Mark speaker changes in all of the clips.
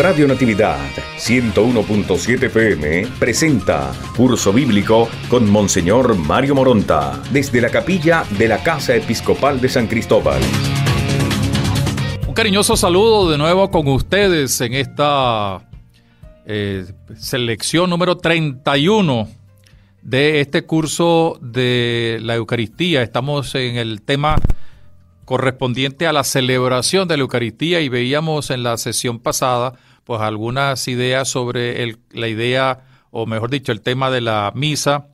Speaker 1: Radio Natividad 101.7 PM presenta Curso Bíblico con Monseñor Mario Moronta desde la capilla de la Casa Episcopal de San Cristóbal. Un cariñoso saludo de nuevo con ustedes en esta eh, selección número 31 de este curso de la Eucaristía. Estamos en el tema correspondiente a la celebración de la Eucaristía y veíamos en la sesión pasada pues algunas ideas sobre la idea, o mejor dicho, el tema de la misa,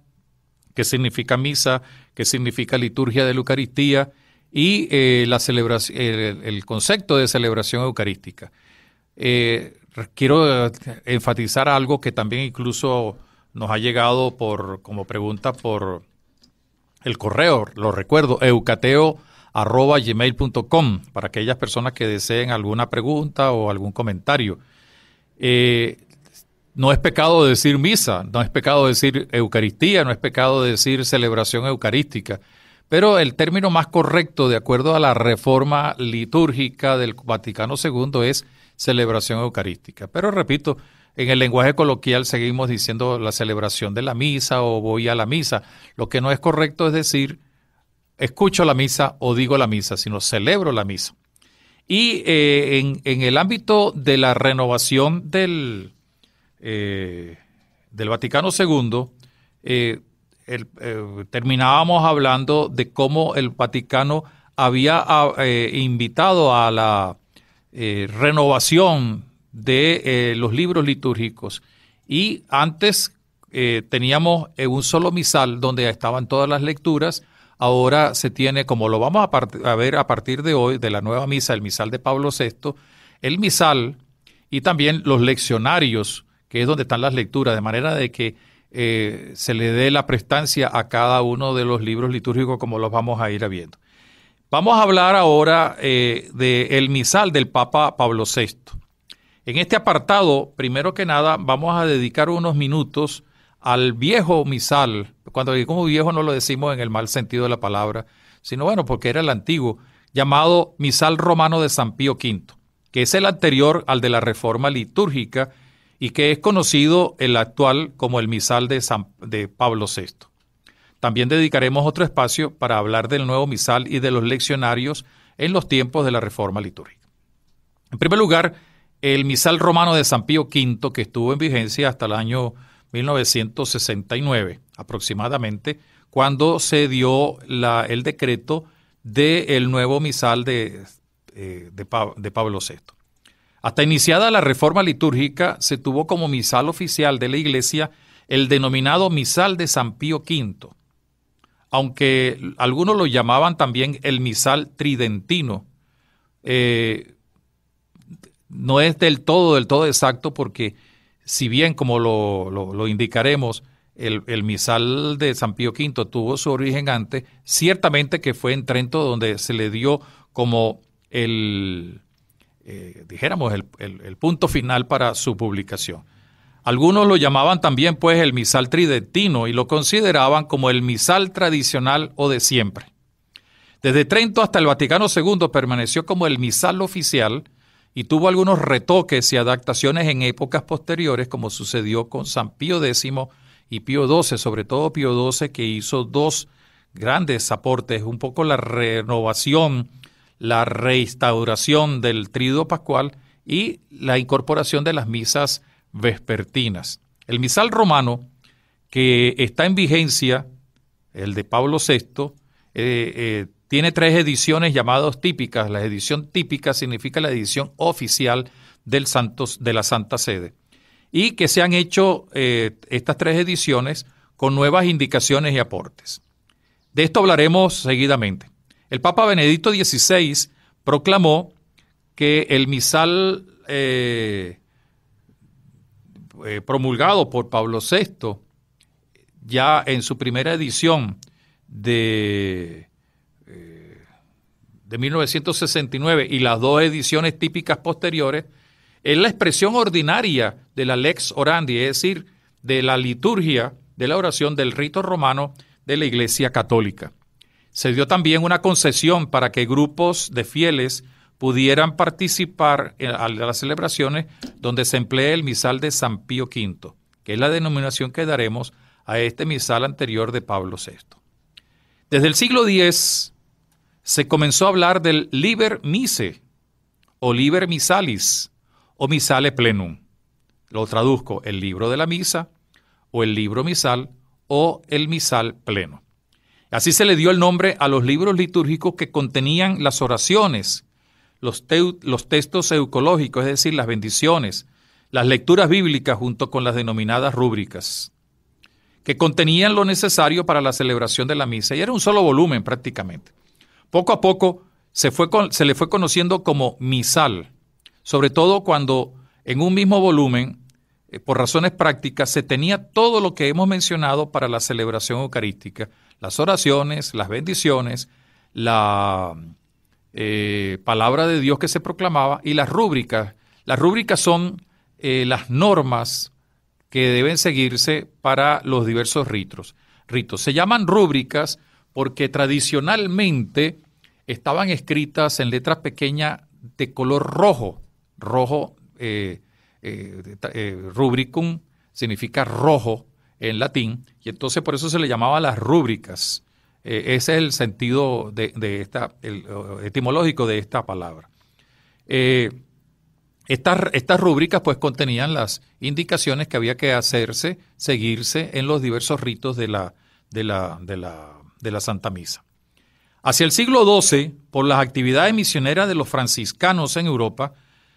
Speaker 1: qué significa misa, qué significa liturgia de la Eucaristía y eh, la celebración, el, concepto de celebración eucarística. Eh, quiero eh, enfatizar algo que también incluso nos ha llegado por, como pregunta por el correo, lo recuerdo, eucateo.gmail.com, para aquellas personas que deseen alguna pregunta o algún comentario. Eh, no es pecado decir misa, no es pecado decir Eucaristía, no es pecado decir celebración eucarística. Pero el término más correcto, de acuerdo a la reforma litúrgica del Vaticano II, es celebración eucarística. Pero repito, en el lenguaje coloquial seguimos diciendo la celebración de la misa o voy a la misa. Lo que no es correcto es decir escucho la misa o digo la misa, sino celebro la misa. Y eh, en, en, el ámbito de la renovación del, eh, Vaticano II, eh, terminábamos hablando de cómo el Vaticano había ah, invitado a la renovación de los libros litúrgicos. Y antes teníamos un solo misal donde estaban todas las lecturas, ahora se tiene, como lo vamos a, ver a partir de hoy, de la nueva misa, el misal de Pablo VI, el misal y también los leccionarios, que es donde están las lecturas, de manera de que eh, se le dé la prestancia a cada uno de los libros litúrgicos como los vamos a ir viendo. Vamos a hablar ahora eh, del misal del Papa Pablo VI. En este apartado, primero que nada, vamos a dedicar unos minutos al viejo misal, cuando como viejo no lo decimos en el mal sentido de la palabra, sino bueno, porque era el antiguo, llamado misal romano de San Pío V, que es el anterior al de la reforma litúrgica y que es conocido el actual como el misal de, de Pablo VI. También dedicaremos otro espacio para hablar del nuevo misal y de los leccionarios en los tiempos de la reforma litúrgica. En primer lugar, el misal romano de San Pío V, que estuvo en vigencia hasta el año 1969 aproximadamente, cuando se dio el decreto del nuevo misal de, eh, de, Pablo VI. Hasta iniciada la reforma litúrgica, se tuvo como misal oficial de la Iglesia el denominado misal de San Pío V, aunque algunos lo llamaban también el misal tridentino. Eh, no es del todo, del todo exacto porque si bien, como lo, indicaremos, el, misal de San Pío V tuvo su origen antes, ciertamente que fue en Trento donde se le dio como el, eh, dijéramos, el, el, punto final para su publicación. Algunos lo llamaban también pues el misal tridentino y lo consideraban como el misal tradicional o de siempre. Desde Trento hasta el Vaticano II permaneció como el misal oficial y tuvo algunos retoques y adaptaciones en épocas posteriores, como sucedió con San Pío X y Pío XII, sobre todo Pío XII, que hizo dos grandes aportes, un poco la renovación, la restauración del trido pascual y la incorporación de las misas vespertinas. El misal romano, que está en vigencia, el de Pablo VI, tiene tres ediciones llamadas típicas. La edición típica significa la edición oficial del de la Santa Sede. Y que se han hecho eh, estas tres ediciones con nuevas indicaciones y aportes. De esto hablaremos seguidamente. El Papa Benedicto XVI proclamó que el misal eh, eh, promulgado por Pablo VI, ya en su primera edición de de 1969 y las dos ediciones típicas posteriores, es la expresión ordinaria de la lex orandi, es decir, de la liturgia de la oración del rito romano de la Iglesia Católica. Se dio también una concesión para que grupos de fieles pudieran participar en las celebraciones donde se emplea el misal de San Pío V, que es la denominación que daremos a este misal anterior de Pablo VI. Desde el siglo X se comenzó a hablar del liber mise o liber misalis o misale plenum. Lo traduzco, el libro de la misa o el libro misal o el misal pleno. Así se le dio el nombre a los libros litúrgicos que contenían las oraciones, los, los textos eucológicos, es decir, las bendiciones, las lecturas bíblicas junto con las denominadas rúbricas, que contenían lo necesario para la celebración de la misa. Y era un solo volumen prácticamente. Poco a poco se, le fue conociendo como misal, sobre todo cuando en un mismo volumen, eh, por razones prácticas, se tenía todo lo que hemos mencionado para la celebración eucarística, las oraciones, las bendiciones, la eh, palabra de Dios que se proclamaba y las rúbricas. Las rúbricas son eh, las normas que deben seguirse para los diversos ritos. ritos. Se llaman rúbricas porque tradicionalmente estaban escritas en letras pequeñas de color rojo. Rojo, eh, eh, eh, rubricum significa rojo en latín, y entonces por eso se le llamaba las rúbricas. ese es el sentido de, esta, etimológico de esta palabra. estas, estas, rúbricas pues contenían las indicaciones que había que hacerse, seguirse en los diversos ritos de la, de la, de la de la Santa Misa. Hacia el siglo XII, por las actividades misioneras de los franciscanos en Europa,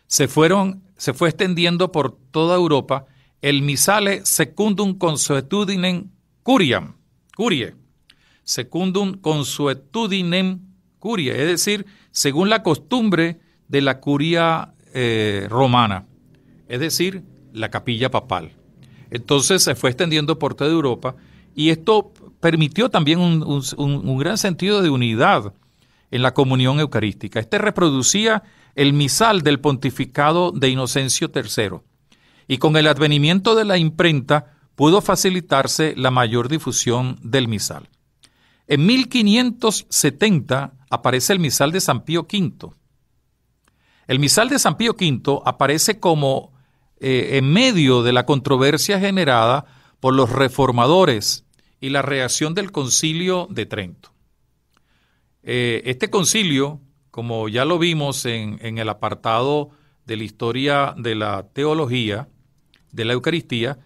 Speaker 1: se, fueron, se fue extendiendo por toda Europa el misale secundum consuetudinem curiam, curie, secundum consuetudinem curia, es decir, según la costumbre de la curia eh, romana, es decir, la capilla papal. Entonces se fue extendiendo por toda Europa y esto permitió también un, gran sentido de unidad en la comunión eucarística. Este reproducía el misal del pontificado de Inocencio III y con el advenimiento de la imprenta pudo facilitarse la mayor difusión del misal. En 1570 aparece el misal de San Pío V. El misal de San Pío V aparece como eh, en medio de la controversia generada por los reformadores y la reacción del concilio de Trento. Eh, este concilio, como ya lo vimos en, el apartado de la historia de la teología, de la Eucaristía,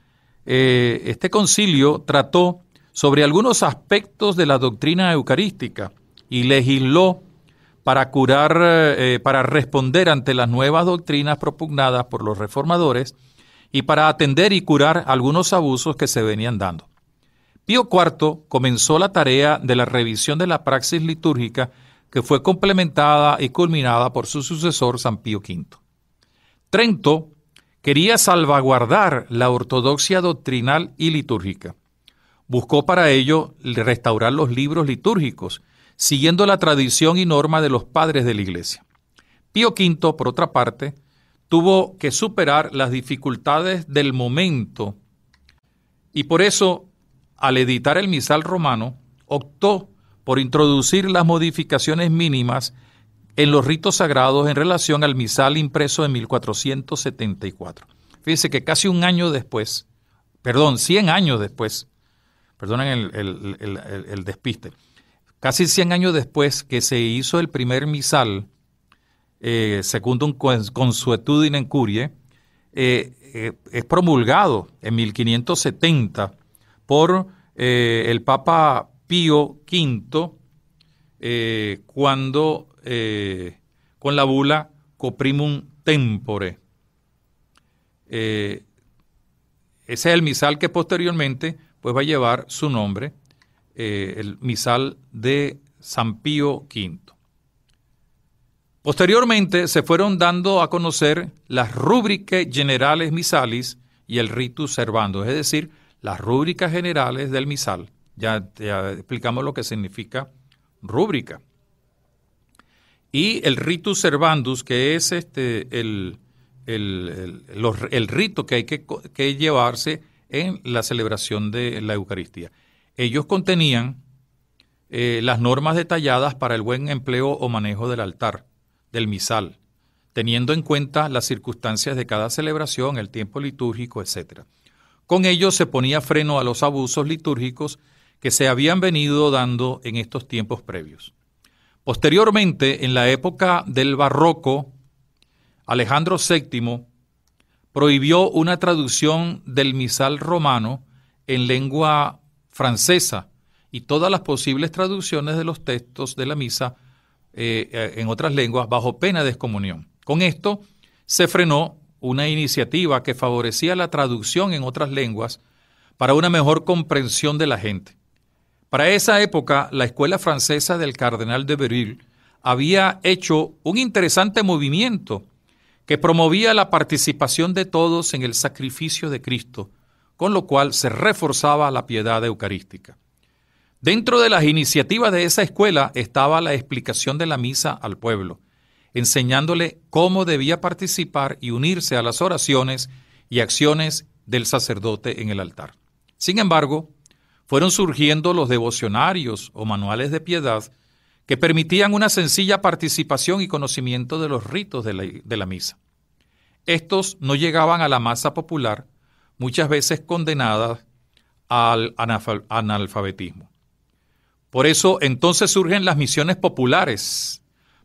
Speaker 1: eh, este concilio trató sobre algunos aspectos de la doctrina eucarística y legisló para curar, eh, para responder ante las nuevas doctrinas propugnadas por los reformadores y para atender y curar algunos abusos que se venían dando. Pío IV comenzó la tarea de la revisión de la praxis litúrgica que fue complementada y culminada por su sucesor San Pío V. Trento quería salvaguardar la ortodoxia doctrinal y litúrgica. Buscó para ello restaurar los libros litúrgicos, siguiendo la tradición y norma de los padres de la Iglesia. Pío V, por otra parte, tuvo que superar las dificultades del momento y por eso al editar el misal romano, optó por introducir las modificaciones mínimas en los ritos sagrados en relación al misal impreso en 1474. Fíjese que casi un año después, perdón, 100 años después, perdonen el, despiste, casi 100 años después que se hizo el primer misal, eh, segundo un consuetudine en curie, eh, eh, es promulgado en 1570 por eh, el Papa Pío V eh, cuando eh, con la bula Coprimum Tempore. ese es el misal que posteriormente pues, va a llevar su nombre, el misal de San Pío V. Posteriormente se fueron dando a conocer las rúbricas generales misalis y el ritus servando, es decir, las rúbricas generales del misal. Ya, explicamos lo que significa rúbrica. Y el ritus servandus, que es este, el, rito que hay que, llevarse en la celebración de la Eucaristía. Ellos contenían eh, las normas detalladas para el buen empleo o manejo del altar, del misal, teniendo en cuenta las circunstancias de cada celebración, el tiempo litúrgico, etcétera. Con ello se ponía freno a los abusos litúrgicos que se habían venido dando en estos tiempos previos. Posteriormente, en la época del barroco, Alejandro VII prohibió una traducción del misal romano en lengua francesa y todas las posibles traducciones de los textos de la misa eh, eh, en otras lenguas bajo pena de excomunión. Con esto se frenó una iniciativa que favorecía la traducción en otras lenguas para una mejor comprensión de la gente. Para esa época, la escuela francesa del cardenal de Beryl había hecho un interesante movimiento que promovía la participación de todos en el sacrificio de Cristo, con lo cual se reforzaba la piedad eucarística. Dentro de las iniciativas de esa escuela estaba la explicación de la misa al pueblo, enseñándole cómo debía participar y unirse a las oraciones y acciones del sacerdote en el altar. Sin embargo, fueron surgiendo los devocionarios o manuales de piedad que permitían una sencilla participación y conocimiento de los ritos de la, misa. Estos no llegaban a la masa popular, muchas veces condenada al analfabetismo. Por eso entonces surgen las misiones populares,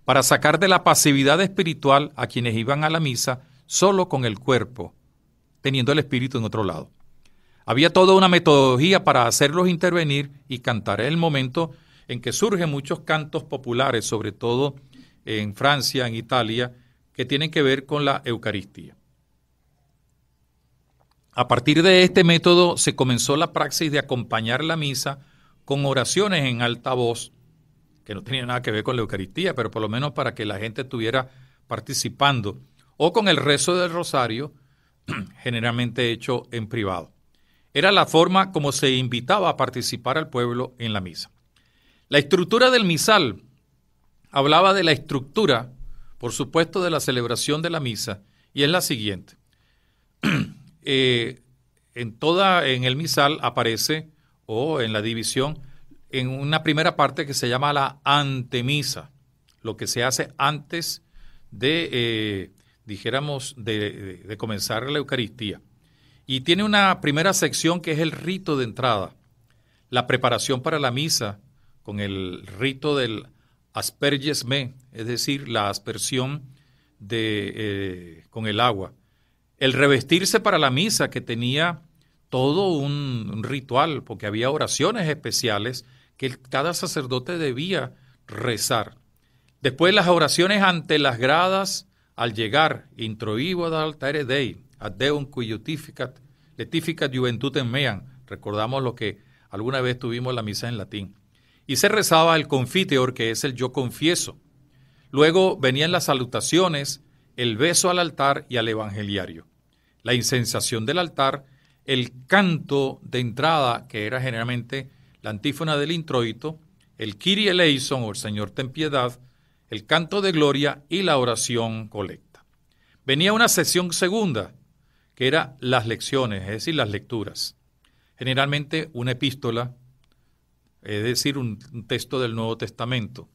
Speaker 1: para sacar de la pasividad espiritual a quienes iban a la misa solo con el cuerpo, teniendo el espíritu en otro lado. Había toda una metodología para hacerlos intervenir y cantar. el momento en que surgen muchos cantos populares, sobre todo en Francia, en Italia, que tienen que ver con la Eucaristía. A partir de este método se comenzó la praxis de acompañar la misa con oraciones en alta voz que no tenía nada que ver con la Eucaristía, pero por lo menos para que la gente estuviera participando, o con el rezo del rosario, generalmente hecho en privado. Era la forma como se invitaba a participar al pueblo en la misa. La estructura del misal hablaba de la estructura, por supuesto, de la celebración de la misa, y es la siguiente. Eh, en toda, en el misal aparece, o en la división, en una primera parte que se llama la antemisa, lo que se hace antes de, eh, dijéramos, de, comenzar la Eucaristía. Y tiene una primera sección que es el rito de entrada, la preparación para la misa con el rito del aspergesme, es decir, la aspersión de, eh, con el agua. El revestirse para la misa que tenía todo un, ritual, porque había oraciones especiales que cada sacerdote debía rezar. Después las oraciones ante las gradas al llegar, introibo ad altare Dei, ad Deum iutificat letificat en meam. Recordamos lo que alguna vez tuvimos la misa en latín. Y se rezaba el confiteor, que es el yo confieso. Luego venían las salutaciones, el beso al altar y al evangeliario. La insensación del altar, el canto de entrada, que era generalmente la antífona del introito, el Kiri eleison o el Señor ten piedad, el canto de gloria y la oración colecta. Venía una sesión segunda, que era las lecciones, es decir, las lecturas. Generalmente una epístola, es decir, un, texto del Nuevo Testamento,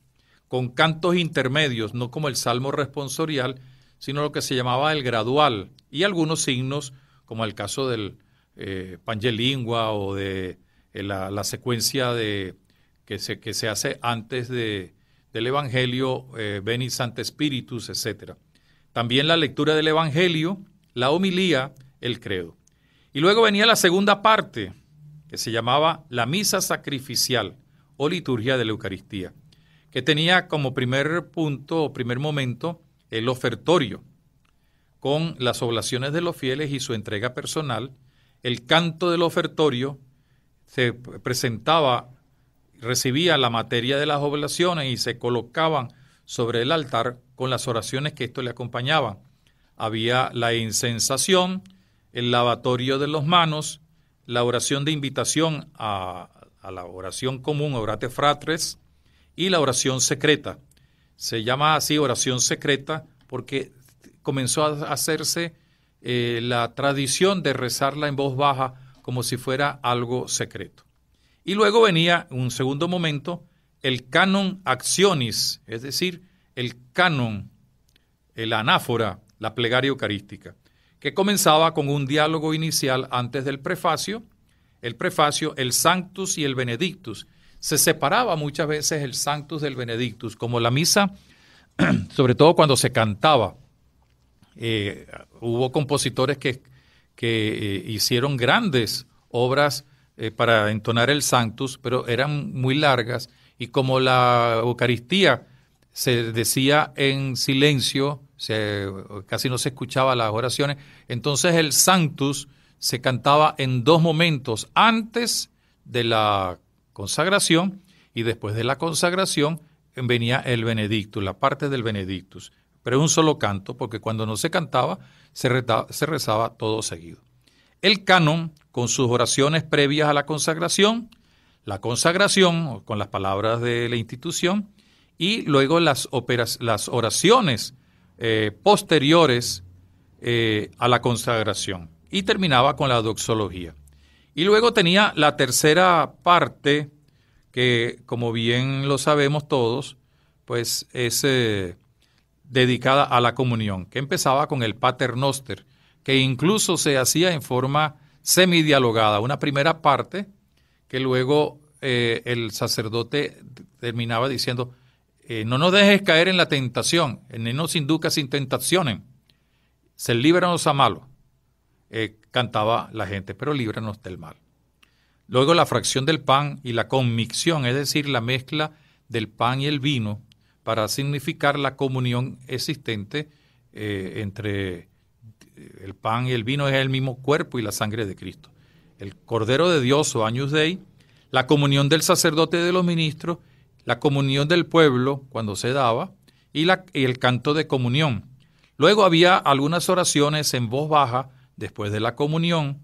Speaker 1: con cantos intermedios, no como el Salmo responsorial, sino lo que se llamaba el gradual, y algunos signos, como el caso del eh, Lingua o de eh, la, secuencia de, que, se, que se hace antes de, del Evangelio, eh, Beni Santa Espíritus, etc. También la lectura del Evangelio, la homilía, el credo. Y luego venía la segunda parte, que se llamaba la misa sacrificial o liturgia de la Eucaristía, que tenía como primer punto o primer momento el ofertorio, con las oblaciones de los fieles y su entrega personal, el canto del ofertorio, se presentaba, recibía la materia de las oblaciones y se colocaban sobre el altar con las oraciones que esto le acompañaba. Había la incensación, el lavatorio de los manos, la oración de invitación a, la oración común, orate fratres, y la oración secreta. Se llama así oración secreta porque comenzó a hacerse eh, la tradición de rezarla en voz baja como si fuera algo secreto. Y luego venía, un segundo momento, el canon actionis, es decir, el canon, la anáfora, la plegaria eucarística, que comenzaba con un diálogo inicial antes del prefacio, el prefacio, el sanctus y el benedictus. Se separaba muchas veces el sanctus del benedictus, como la misa, sobre todo cuando se cantaba. Eh, hubo compositores que que eh, hicieron grandes obras eh, para entonar el Sanctus, pero eran muy largas y como la Eucaristía se decía en silencio, se, casi no se escuchaba las oraciones, entonces el Sanctus se cantaba en dos momentos, antes de la consagración y después de la consagración venía el Benedictus, la parte del Benedictus pero un solo canto, porque cuando no se cantaba, se, rezaba todo seguido. El canon, con sus oraciones previas a la consagración, la consagración, con las palabras de la institución, y luego las, las oraciones eh, posteriores eh, a la consagración. Y terminaba con la doxología. Y luego tenía la tercera parte, que como bien lo sabemos todos, pues es eh, dedicada a la comunión, que empezaba con el Pater Noster, que incluso se hacía en forma semidialogada, una primera parte que luego eh, el sacerdote terminaba diciendo, eh, no nos dejes caer en la tentación, ni nos inducas sin tentaciones, se líbranos a malo, eh, cantaba la gente, pero líbranos del mal. Luego la fracción del pan y la conmicción, es decir, la mezcla del pan y el vino, para significar la comunión existente eh, entre eh, el pan y el vino, es el mismo cuerpo y la sangre de Cristo. El Cordero de Dios o Años Dei, la comunión del sacerdote de los ministros, la comunión del pueblo cuando se daba y, la, el canto de comunión. Luego había algunas oraciones en voz baja después de la comunión,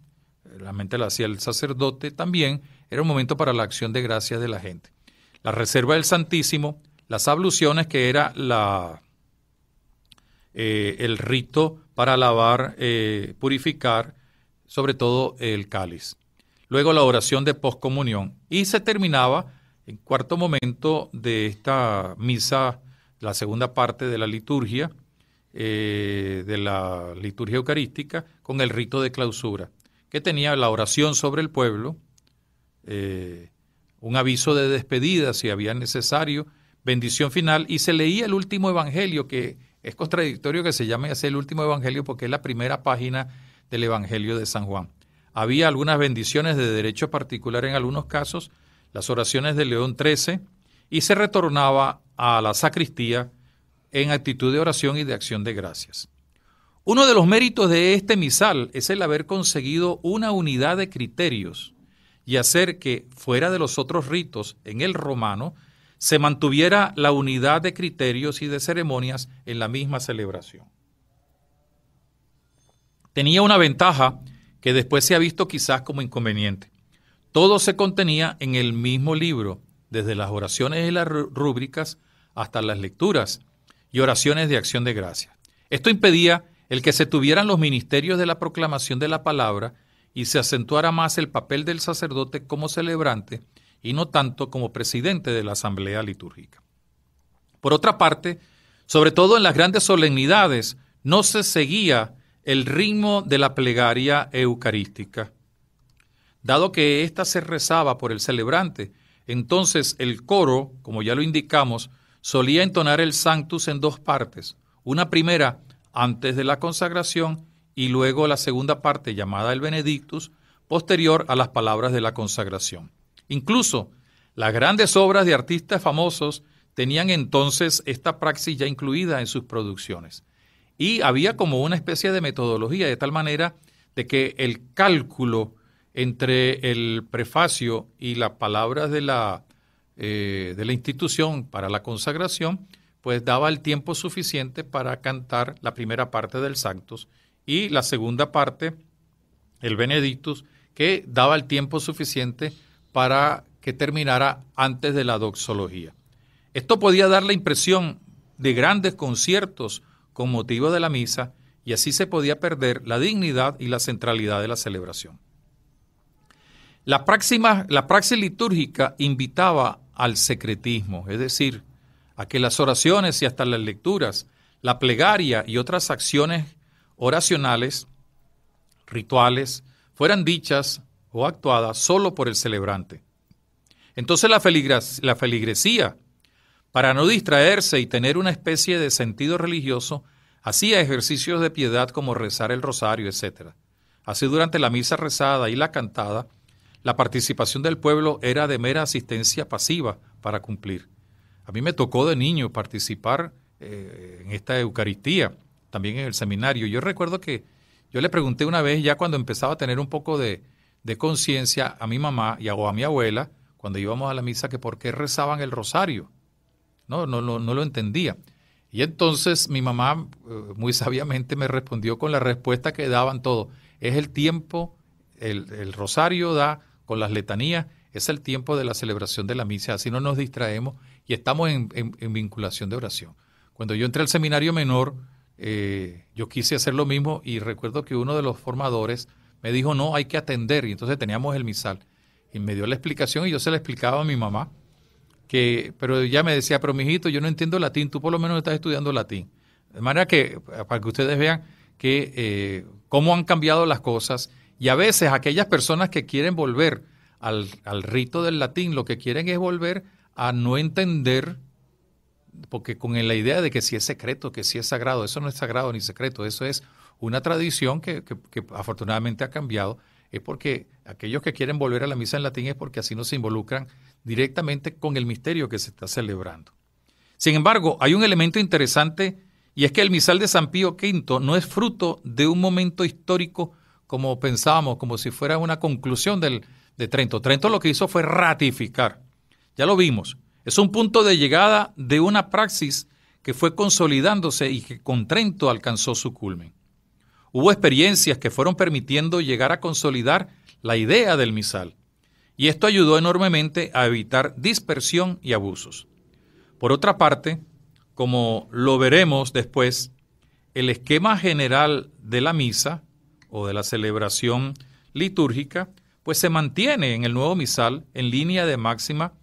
Speaker 1: la mente la hacía el sacerdote también, era un momento para la acción de gracias de la gente. La reserva del Santísimo, las abluciones, que era la, eh, el rito para lavar, eh, purificar, sobre todo el cáliz. Luego la oración de poscomunión. Y se terminaba, en cuarto momento de esta misa, la segunda parte de la liturgia, eh, de la liturgia eucarística, con el rito de clausura, que tenía la oración sobre el pueblo, un aviso de despedida si había necesario, bendición final, y se leía el último evangelio, que es contradictorio que se llame así el último evangelio porque es la primera página del evangelio de San Juan. Había algunas bendiciones de derecho particular en algunos casos, las oraciones de León XIII, y se retornaba a la sacristía en actitud de oración y de acción de gracias. Uno de los méritos de este misal es el haber conseguido una unidad de criterios y hacer que, fuera de los otros ritos, en el romano se mantuviera la unidad de criterios y de ceremonias en la misma celebración. Tenía una ventaja que después se ha visto quizás como inconveniente. Todo se contenía en el mismo libro, desde las oraciones y las rúbricas hasta las lecturas y oraciones de acción de gracia. Esto impedía el que se tuvieran los ministerios de la proclamación de la palabra y se acentuara más el papel del sacerdote como celebrante y no tanto como presidente de la Asamblea Litúrgica. Por otra parte, sobre todo en las grandes solemnidades, no se seguía el ritmo de la plegaria eucarística. Dado que ésta se rezaba por el celebrante, entonces el coro, como ya lo indicamos, solía entonar el Sanctus en dos partes, una primera antes de la consagración y luego la segunda parte llamada el Benedictus, posterior a las palabras de la consagración. Incluso las grandes obras de artistas famosos tenían entonces esta praxis ya incluida en sus producciones. Y había como una especie de metodología, de tal manera de que el cálculo entre el prefacio y las palabras de la, eh, de la institución para la consagración, pues daba el tiempo suficiente para cantar la primera parte del Sanctus y la segunda parte, el Benedictus, que daba el tiempo suficiente para para que terminara antes de la doxología. Esto podía dar la impresión de grandes conciertos con motivo de la misa y así se podía perder la dignidad y la centralidad de la celebración. La, la praxis litúrgica invitaba al secretismo, es decir, a que las oraciones y hasta las lecturas, la plegaria y otras acciones oracionales, rituales, fueran dichas o actuada solo por el celebrante. Entonces la, feligresía, para no distraerse y tener una especie de sentido religioso, hacía ejercicios de piedad como rezar el rosario, etc. Así durante la misa rezada y la cantada, la participación del pueblo era de mera asistencia pasiva para cumplir. A mí me tocó de niño participar eh, en esta Eucaristía, también en el seminario. Yo recuerdo que yo le pregunté una vez, ya cuando empezaba a tener un poco de, de conciencia a mi mamá y a, mi abuela cuando íbamos a la misa que por qué rezaban el rosario. No, no, no, no lo entendía. Y entonces mi mamá eh, muy sabiamente me respondió con la respuesta que daban todos. Es el tiempo, el, rosario da con las letanías, es el tiempo de la celebración de la misa, así no nos distraemos y estamos en, en, vinculación de oración. Cuando yo entré al seminario menor, eh, yo quise hacer lo mismo y recuerdo que uno de los formadores me dijo, no, hay que atender. Y entonces teníamos el misal. Y me dio la explicación y yo se la explicaba a mi mamá. Que, pero ella me decía, pero mijito, yo no entiendo latín, tú por lo menos estás estudiando latín. De manera que, para que ustedes vean que eh, cómo han cambiado las cosas. Y a veces aquellas personas que quieren volver al, al rito del latín, lo que quieren es volver a no entender porque con la idea de que si es secreto, que si es sagrado, eso no es sagrado ni secreto, eso es una tradición que, afortunadamente ha cambiado, es porque aquellos que quieren volver a la misa en latín es porque así no se involucran directamente con el misterio que se está celebrando. Sin embargo, hay un elemento interesante y es que el misal de San Pío V no es fruto de un momento histórico como pensábamos, como si fuera una conclusión del, de Trento. Trento lo que hizo fue ratificar. Ya lo vimos. Es un punto de llegada de una praxis que fue consolidándose y que con Trento alcanzó su culmen hubo experiencias que fueron permitiendo llegar a consolidar la idea del misal, y esto ayudó enormemente a evitar dispersión y abusos. Por otra parte, como lo veremos después, el esquema general de la misa o de la celebración litúrgica, pues se mantiene en el nuevo misal en línea de máxima,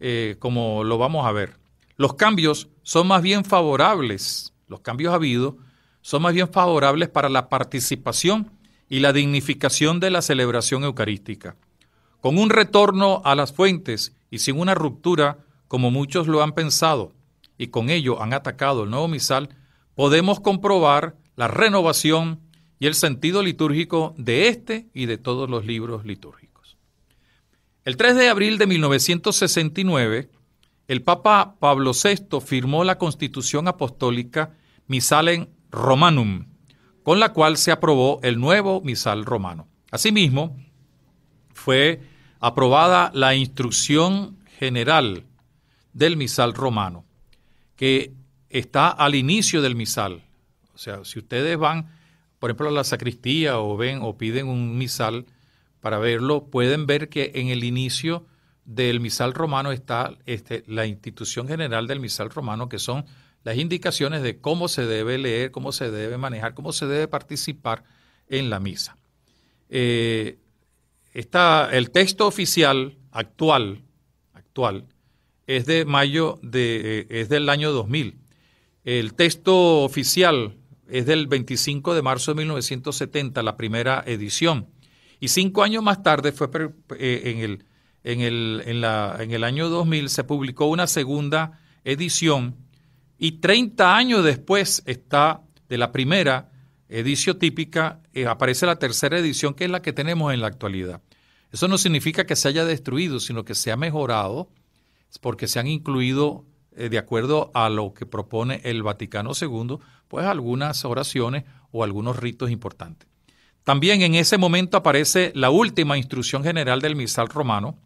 Speaker 1: eh, como lo vamos a ver. Los cambios son más bien favorables, los cambios habidos son más bien favorables para la participación y la dignificación de la celebración eucarística. Con un retorno a las fuentes y sin una ruptura, como muchos lo han pensado, y con ello han atacado el nuevo misal, podemos comprobar la renovación y el sentido litúrgico de este y de todos los libros litúrgicos. El 3 de abril de 1969, el Papa Pablo VI firmó la Constitución Apostólica en Romanum, con la cual se aprobó el nuevo misal romano. Asimismo, fue aprobada la instrucción general del misal romano, que está al inicio del misal. O sea, si ustedes van, por ejemplo, a la sacristía o ven o piden un misal para verlo, pueden ver que en el inicio del misal romano está este, la institución general del misal romano, que son las indicaciones de cómo se debe leer, cómo se debe manejar, cómo se debe participar en la misa. Eh, está, el texto oficial actual, actual es de mayo de, eh, es del año 2000. El texto oficial es del 25 de marzo de 1970, la primera edición. Y cinco años más tarde fue eh, en el, en el, en el año 2000 se publicó una segunda edición y 30 años después está de la primera edición típica, eh, aparece la tercera edición, que es la que tenemos en la actualidad. Eso no significa que se haya destruido, sino que se ha mejorado porque se han incluido, eh, de acuerdo a lo que propone el Vaticano II, pues algunas oraciones o algunos ritos importantes. También en ese momento aparece la última instrucción general del misal romano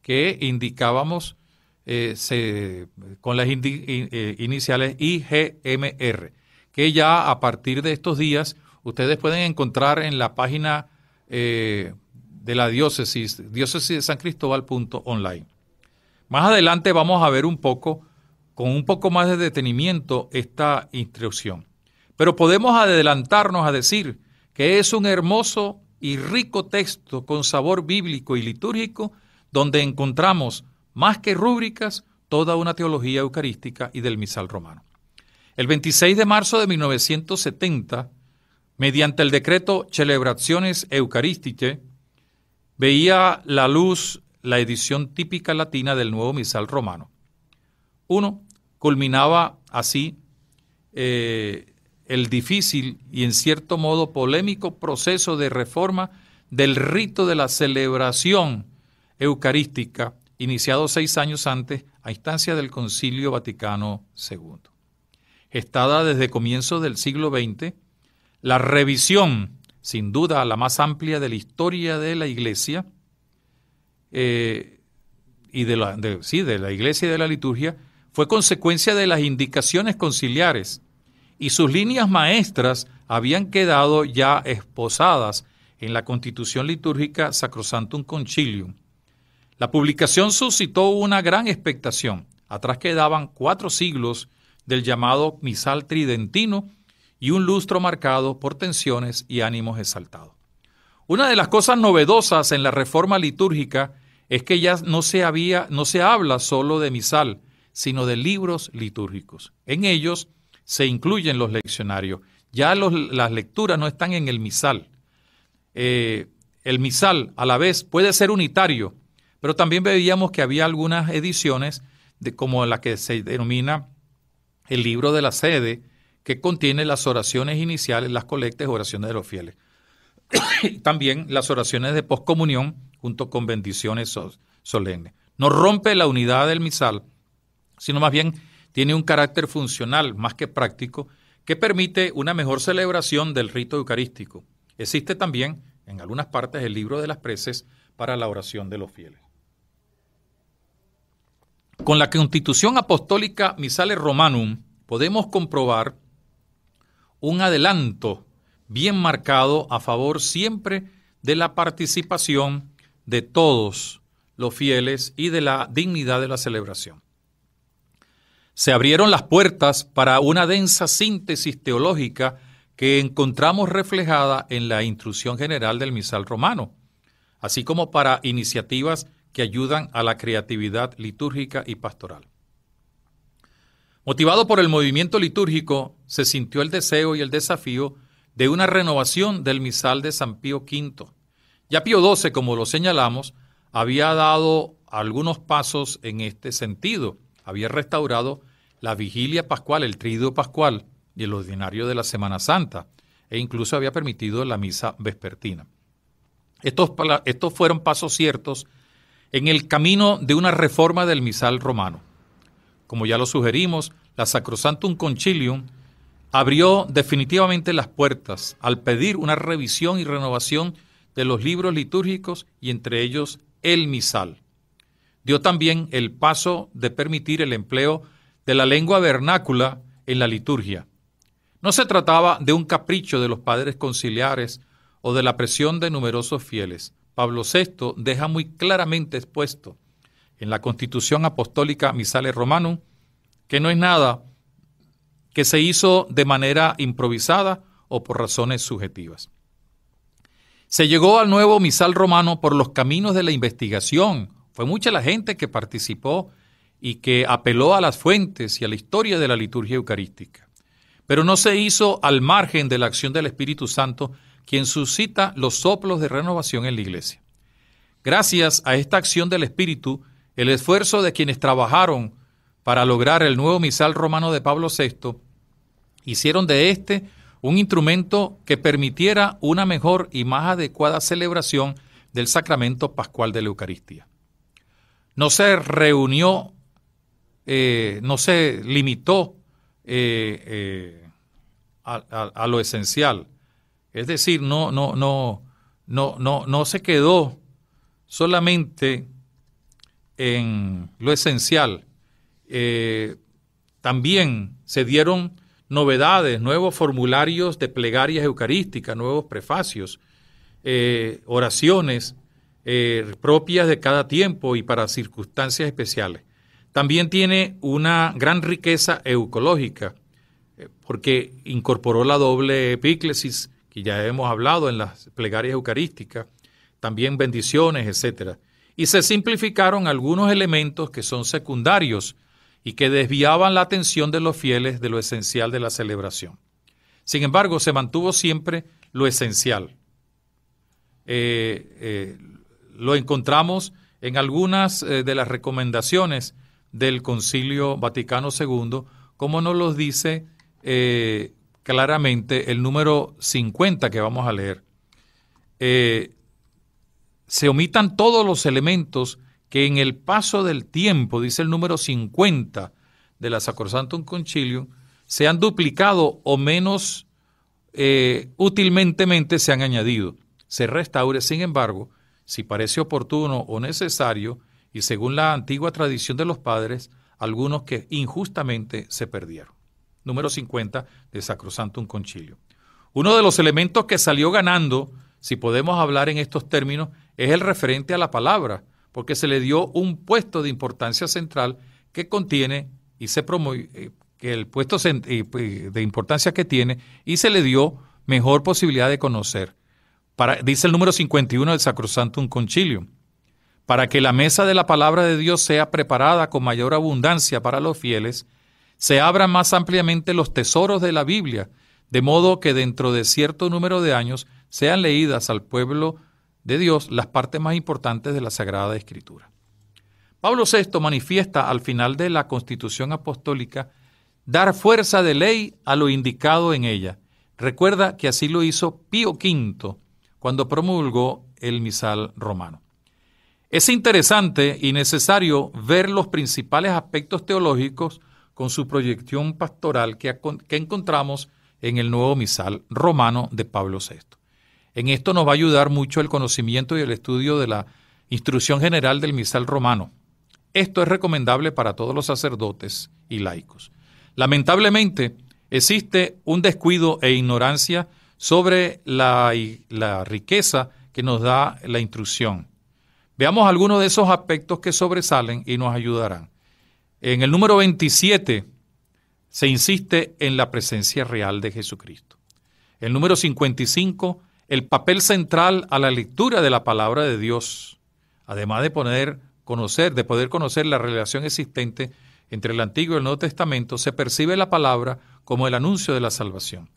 Speaker 1: que indicábamos eh, se, con las eh, iniciales IGMR, que ya a partir de estos días ustedes pueden encontrar en la página eh, de la diócesis, diócesis de San online. Más adelante vamos a ver un poco, con un poco más de detenimiento, esta instrucción. Pero podemos adelantarnos a decir que es un hermoso y rico texto con sabor bíblico y litúrgico donde encontramos más que rúbricas, toda una teología eucarística y del misal romano. El 26 de marzo de 1970, mediante el decreto Celebraciones Eucarísticas", veía la luz la edición típica latina del nuevo misal romano. Uno, culminaba así eh, el difícil y en cierto modo polémico proceso de reforma del rito de la celebración eucarística iniciado seis años antes a instancia del Concilio Vaticano II. Gestada desde comienzos del siglo XX, la revisión, sin duda la más amplia de la historia de la Iglesia, eh, y de la, de la Iglesia y de la liturgia, fue consecuencia de las indicaciones conciliares y sus líneas maestras habían quedado ya esposadas en la Constitución Litúrgica Sacrosantum Concilium, la publicación suscitó una gran expectación. Atrás quedaban cuatro siglos del llamado misal tridentino y un lustro marcado por tensiones y ánimos exaltados. Una de las cosas novedosas en la reforma litúrgica es que ya no se, había, no se habla solo de misal, sino de libros litúrgicos. En ellos se incluyen los leccionarios. Ya las lecturas no están en el misal. Eh, el misal, a la vez, puede ser unitario, pero también veíamos que había algunas ediciones, de, como la que se denomina el libro de la sede, que contiene las oraciones iniciales, las colectas, oraciones de los fieles. también las oraciones de poscomunión junto con bendiciones solemnes. No rompe la unidad del misal, sino más bien tiene un carácter funcional más que práctico que permite una mejor celebración del rito eucarístico. Existe también en algunas partes el libro de las preces para la oración de los fieles. Con la Constitución Apostólica Missale Romanum podemos comprobar un adelanto bien marcado a favor siempre de la participación de todos los fieles y de la dignidad de la celebración. Se abrieron las puertas para una densa síntesis teológica que encontramos reflejada en la instrucción general del misal romano, así como para iniciativas que ayudan a la creatividad litúrgica y pastoral. Motivado por el movimiento litúrgico, se sintió el deseo y el desafío de una renovación del misal de San Pío V. Ya Pío XII, como lo señalamos, había dado algunos pasos en este sentido. Había restaurado la vigilia pascual, el tríduo pascual y el ordinario de la Semana Santa, e incluso había permitido la misa vespertina. Estos, estos fueron pasos ciertos en el camino de una reforma del misal romano. Como ya lo sugerimos, la Sacrosantum Concilium abrió definitivamente las puertas al pedir una revisión y renovación de los libros litúrgicos y entre ellos el misal. Dio también el paso de permitir el empleo de la lengua vernácula en la liturgia. No se trataba de un capricho de los padres conciliares o de la presión de numerosos fieles, Pablo VI deja muy claramente expuesto en la Constitución Apostólica Misales Romanum que no es nada que se hizo de manera improvisada o por razones subjetivas. Se llegó al nuevo misal romano por los caminos de la investigación. Fue mucha la gente que participó y que apeló a las fuentes y a la historia de la liturgia eucarística. Pero no se hizo al margen de la acción del Espíritu Santo, quien suscita los soplos de renovación en la iglesia. Gracias a esta acción del Espíritu, el esfuerzo de quienes trabajaron para lograr el nuevo misal romano de Pablo VI, hicieron de este un instrumento que permitiera una mejor y más adecuada celebración del sacramento pascual de la Eucaristía. No se reunió, eh, no se limitó eh, eh, a lo esencial, es decir, no, no, no, no, no, no se quedó solamente en lo esencial. Eh, también se dieron novedades, nuevos formularios de plegarias eucarísticas, nuevos prefacios, eh, oraciones eh, propias de cada tiempo y para circunstancias especiales. También tiene una gran riqueza eucológica, porque incorporó la doble epíclesis ya hemos hablado en las plegarias eucarísticas, también bendiciones, etc. Y se simplificaron algunos elementos que son secundarios y que desviaban la atención de los fieles de lo esencial de la celebración. Sin embargo, se mantuvo siempre lo esencial. Eh, eh, lo encontramos en algunas eh, de las recomendaciones del Concilio Vaticano II, como nos los dice claramente el número 50 que vamos a leer, eh, se omitan todos los elementos que en el paso del tiempo, dice el número 50 de la Sacrosantum Concilium, se han duplicado o menos eh, útilmente se han añadido. Se restaure, sin embargo, si parece oportuno o necesario, y según la antigua tradición de los padres, algunos que injustamente se perdieron número 50 de un Concilio. Uno de los elementos que salió ganando, si podemos hablar en estos términos, es el referente a la palabra, porque se le dio un puesto de importancia central que contiene y se promueve, eh, que el puesto eh, pues, de importancia que tiene y se le dio mejor posibilidad de conocer. Para, dice el número 51 del un Concilio. para que la mesa de la palabra de Dios sea preparada con mayor abundancia para los fieles, se abran más ampliamente los tesoros de la Biblia, de modo que dentro de cierto número de años sean leídas al pueblo de Dios las partes más importantes de la Sagrada Escritura. Pablo VI manifiesta al final de la Constitución Apostólica dar fuerza de ley a lo indicado en ella. Recuerda que así lo hizo Pío V cuando promulgó el misal romano. Es interesante y necesario ver los principales aspectos teológicos con su proyección pastoral que, encontramos en el nuevo misal romano de Pablo VI. En esto nos va a ayudar mucho el conocimiento y el estudio de la instrucción general del misal romano. Esto es recomendable para todos los sacerdotes y laicos. Lamentablemente, existe un descuido e ignorancia sobre la riqueza que nos da la instrucción. Veamos algunos de esos aspectos que sobresalen y nos ayudarán. En el número 27 se insiste en la presencia real de Jesucristo. El número 55, el papel central a la lectura de la palabra de Dios, además de poder conocer, de poder conocer la relación existente entre el Antiguo y el Nuevo Testamento, se percibe la palabra como el anuncio de la salvación.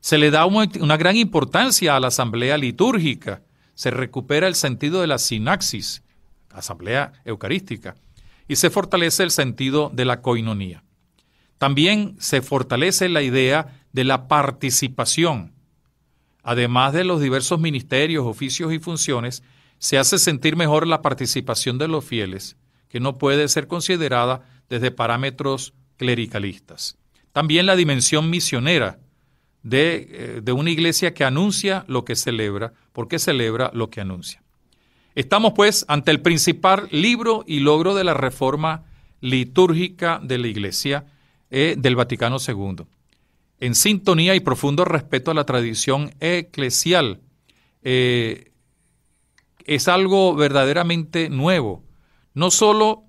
Speaker 1: Se le da una gran importancia a la asamblea litúrgica, se recupera el sentido de la sinaxis, asamblea eucarística, y se fortalece el sentido de la coinonía. También se fortalece la idea de la participación. Además de los diversos ministerios, oficios y funciones, se hace sentir mejor la participación de los fieles, que no puede ser considerada desde parámetros clericalistas. También la dimensión misionera de, eh, de una iglesia que anuncia lo que celebra, porque celebra lo que anuncia. Estamos pues ante el principal libro y logro de la reforma litúrgica de la Iglesia eh, del Vaticano II, en sintonía y profundo respeto a la tradición eclesial. Eh, es algo verdaderamente nuevo, no solo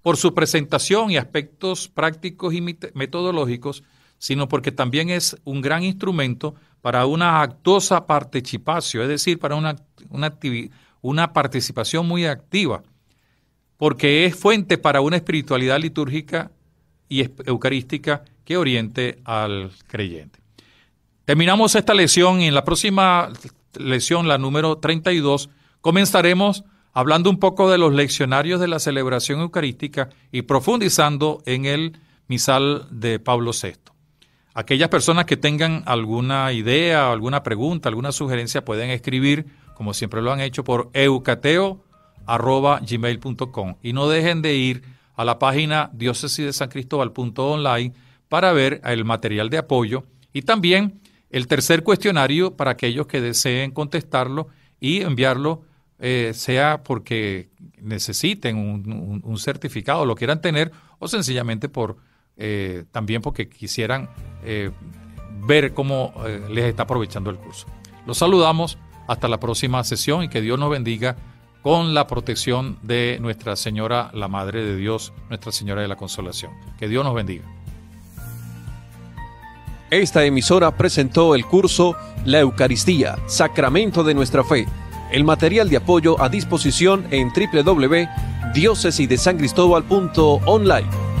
Speaker 1: por su presentación y aspectos prácticos y metodológicos, sino porque también es un gran instrumento para una actuosa participación, es decir, para una, una, una participación muy activa, porque es fuente para una espiritualidad litúrgica y eucarística que oriente al creyente. Terminamos esta lección y en la próxima lección, la número 32, comenzaremos hablando un poco de los leccionarios de la celebración eucarística y profundizando en el misal de Pablo VI. Aquellas personas que tengan alguna idea, alguna pregunta, alguna sugerencia pueden escribir como siempre lo han hecho, por eucateo.gmail.com. Y no dejen de ir a la página diócesidesancristóbal.online para ver el material de apoyo y también el tercer cuestionario para aquellos que deseen contestarlo y enviarlo, eh, sea porque necesiten un, certificado, lo quieran tener, o sencillamente por eh, también porque quisieran eh, ver cómo les está aprovechando el curso. Los saludamos hasta la próxima sesión y que Dios nos bendiga con la protección de Nuestra Señora, la Madre de Dios, Nuestra Señora de la Consolación. Que Dios nos bendiga. Esta emisora presentó el curso La Eucaristía, Sacramento de nuestra Fe. El material de apoyo a disposición en www.diócesidesangristóbal.online.